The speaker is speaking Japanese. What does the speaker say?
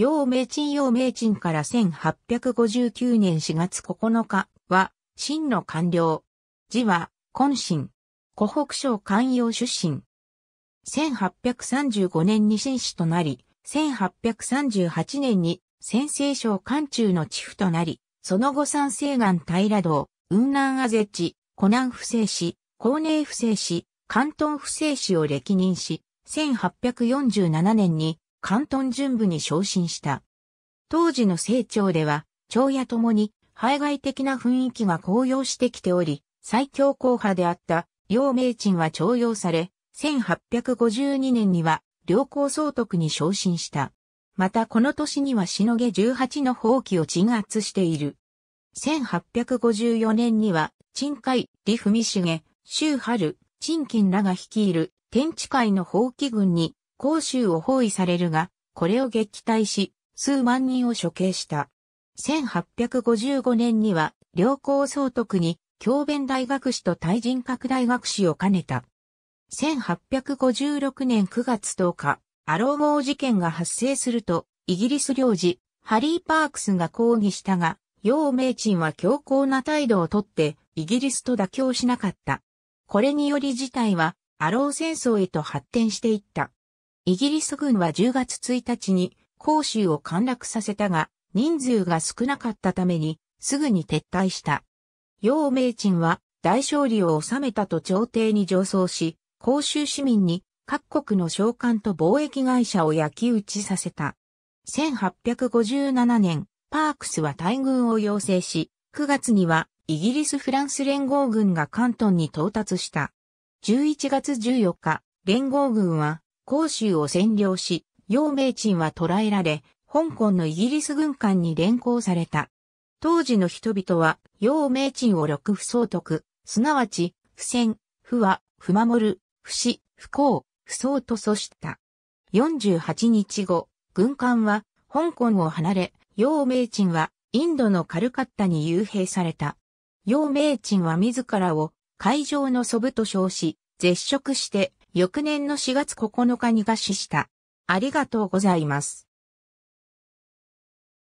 陽明鎮陽明鎮から1859年4月9日は、真の官僚。字は、今心。湖北省関陽出身。1835年に新氏となり、1838年に先西省関中の地府となり、その後三西岸平道、雲南あぜ地、湖南不正市、高寧不正市、関東不正市を歴任し、1847年に関東巡部に昇進した。当時の清朝では、朝野ともに、排外的な雰囲気が高揚してきており、最強硬派であった陽明鎮は徴用され、1852年には良好総督に昇進した。またこの年にはしのげ18の放棄を鎮圧している。1854年には、鎮海、李文重、周春、鎮金らが率いる天地会の放棄軍に広州を包囲されるが、これを撃退し、数万人を処刑した。1855年には、両校総督に、教弁大学士と対人拡大学士を兼ねた。1856年9月10日、アロー号事件が発生すると、イギリス領事、ハリー・パークスが抗議したが、要明鎮は強硬な態度をとって、イギリスと妥協しなかった。これにより事態は、アロー戦争へと発展していった。イギリス軍は10月1日に広州を陥落させたが、人数が少なかったために、すぐに撤退した。陽明鎮は大勝利を収めたと朝廷に上奏し、広州市民に各国の商館と貿易会社を焼き打ちさせた。1857年、パークスは大軍を要請し、9月にはイギリス・フランス連合軍が関東に到達した。11月14日、連合軍は広州を占領し、陽明鎮は捕らえられ、香港のイギリス軍艦に連行された。当時の人々は、陽明鎮を六不相徳、すなわち、不戦、不和、不守る、不死、不幸、不相と阻止した。48日後、軍艦は香港を離れ、陽明鎮はインドのカルカッタに幽閉された。陽明鎮は自らを海上の祖父と称し、絶食して翌年の4月9日に合死した。ありがとうございます。